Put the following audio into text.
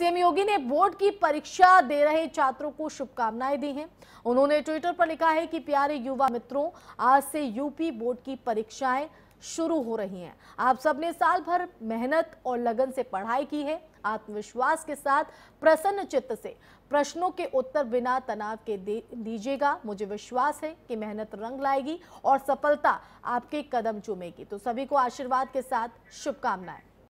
CM योगी ने board की परीक्षा दे रहे छात्रों को शुभकामनाएं दी हैं उन्होंने ट्विटर पर लिखा है कि प्यारे युवा मित्रों आज से यूपी बोर्ड की परीक्षाएं शुरू हो रही हैं आप सबने साल भर मेहनत और लगन से पढ़ाई की है आत्मविश्वास के साथ प्रसन्न चित्त से प्रश्नों के उत्तर बिना तनाव के दीजिएगा मुझे विश्वास है कि मेहनत रंग लाएगी और सफलता आपके कदम चूमेगी तो सभी को आशीर्वाद के साथ शुभकामनाएं